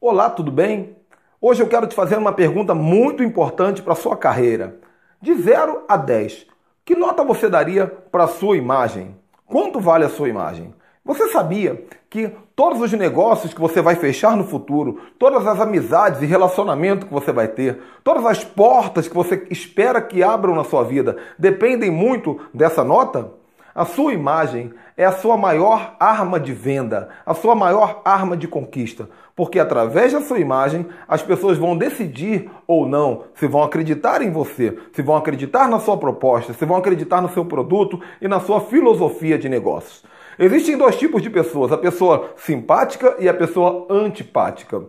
Olá, tudo bem? Hoje eu quero te fazer uma pergunta muito importante para a sua carreira. De 0 a 10, que nota você daria para a sua imagem? Quanto vale a sua imagem? Você sabia que todos os negócios que você vai fechar no futuro, todas as amizades e relacionamento que você vai ter, todas as portas que você espera que abram na sua vida, dependem muito dessa nota? A sua imagem é a sua maior arma de venda, a sua maior arma de conquista, porque através da sua imagem as pessoas vão decidir ou não se vão acreditar em você, se vão acreditar na sua proposta, se vão acreditar no seu produto e na sua filosofia de negócios. Existem dois tipos de pessoas, a pessoa simpática e a pessoa antipática.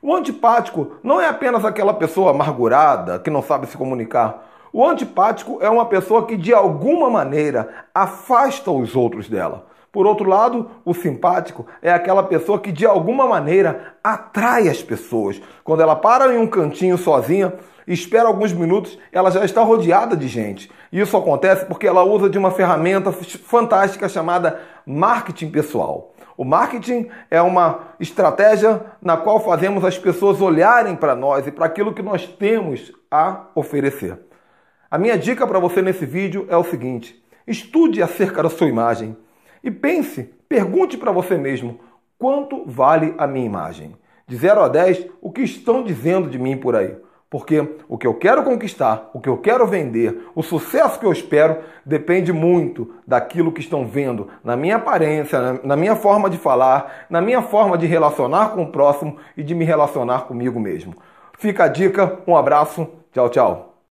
O antipático não é apenas aquela pessoa amargurada que não sabe se comunicar. O antipático é uma pessoa que de alguma maneira afasta os outros dela. Por outro lado, o simpático é aquela pessoa que de alguma maneira atrai as pessoas. Quando ela para em um cantinho sozinha, espera alguns minutos, ela já está rodeada de gente. Isso acontece porque ela usa de uma ferramenta fantástica chamada marketing pessoal. O marketing é uma estratégia na qual fazemos as pessoas olharem para nós e para aquilo que nós temos a oferecer. A minha dica para você nesse vídeo é o seguinte: estude acerca da sua imagem e pense, pergunte para você mesmo, quanto vale a minha imagem? De 0 a 10, o que estão dizendo de mim por aí? Porque o que eu quero conquistar, o que eu quero vender, o sucesso que eu espero depende muito daquilo que estão vendo na minha aparência, na minha forma de falar, na minha forma de relacionar com o próximo e de me relacionar comigo mesmo. Fica a dica, um abraço, tchau, tchau.